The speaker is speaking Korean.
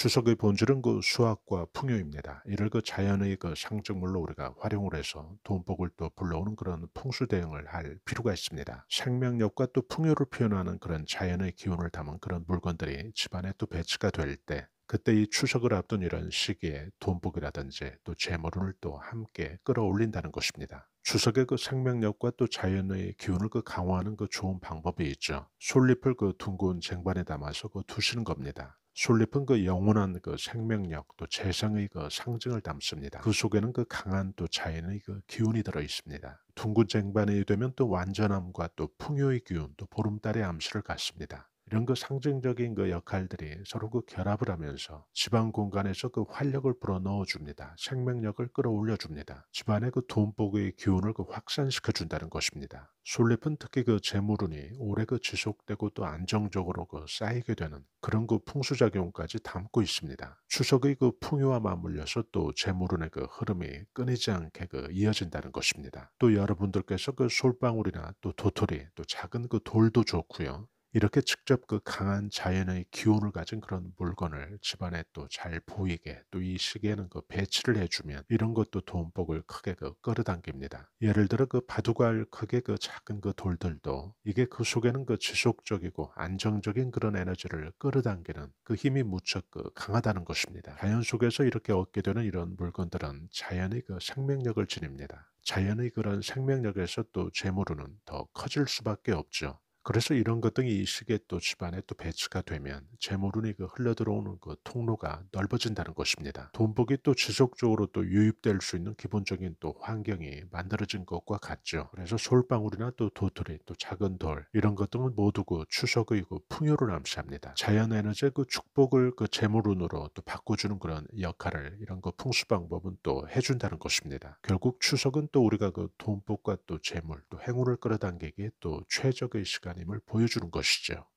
추석의 본질은 그수확과 풍요입니다. 이를 그 자연의 그 상징물로 우리가 활용을 해서 돈복을 또 불러오는 그런 풍수 대응을 할 필요가 있습니다. 생명력과 또 풍요를 표현하는 그런 자연의 기운을 담은 그런 물건들이 집안에 또 배치가 될 때 그때 이 추석을 앞둔 이런 시기에 돈복이라든지 또 재물을 또 함께 끌어올린다는 것입니다. 추석의 그 생명력과 또 자연의 기운을 그 강화하는 그 좋은 방법이 있죠. 솔잎을 그 둥근 쟁반에 담아서 그 두시는 겁니다. 솔잎은 그 영원한 그 생명력 또 재생의 그 상징을 담습니다. 그 속에는 그 강한 또 자연의 그 기운이 들어 있습니다. 둥근 쟁반이 되면 또 완전함과 또 풍요의 기운 또 보름달의 암시를 갖습니다. 이런 그 상징적인 그 역할들이 서로 그 결합을 하면서 집안 공간에서 그 활력을 불어넣어 줍니다. 생명력을 끌어올려 줍니다. 집안의 그 돈복의 기운을 그 확산시켜 준다는 것입니다. 솔잎은 특히 그 재물운이 오래 그 지속되고 또 안정적으로 그 쌓이게 되는 그런 그 풍수작용까지 담고 있습니다. 추석의 그 풍요와 맞물려서 또 재물운의 그 흐름이 끊이지 않게 그 이어진다는 것입니다. 또 여러분들께서 그 솔방울이나 또 도토리 또 작은 그 돌도 좋고요. 이렇게 직접 그 강한 자연의 기운을 가진 그런 물건을 집안에 또 잘 보이게 또 이 시기에는 그 배치를 해주면 이런 것도 돈복을 크게 그 끌어당깁니다. 예를 들어 그 바둑알 크게 그 작은 그 돌들도 이게 그 속에는 그 지속적이고 안정적인 그런 에너지를 끌어당기는 그 힘이 무척 그 강하다는 것입니다. 자연 속에서 이렇게 얻게 되는 이런 물건들은 자연의 그 생명력을 지닙니다. 자연의 그런 생명력에서 또 재물은 더 커질 수밖에 없죠. 그래서 이런 것 등이 이식에 또 집안에 또 배치가 되면 제물운이그 흘러들어오는 그 통로가 넓어진다는 것입니다. 돈복이 또 지속적으로 또 유입될 수 있는 기본적인 또 환경이 만들어진 것과 같죠. 그래서 솔방울이나 또 도토리, 또 작은 돌 이런 것들은 모두 그 추석의 그 풍요를 암시합니다. 자연 에너지의 그 축복을 그 재물운으로 또 바꿔주는 그런 역할을 이런 그 풍수 방법은 또 해준다는 것입니다. 결국 추석은 또 우리가 그 돈복과 또 재물, 또 행운을 끌어당기기또 최적의 시간 하나님을 보여주는 것이죠.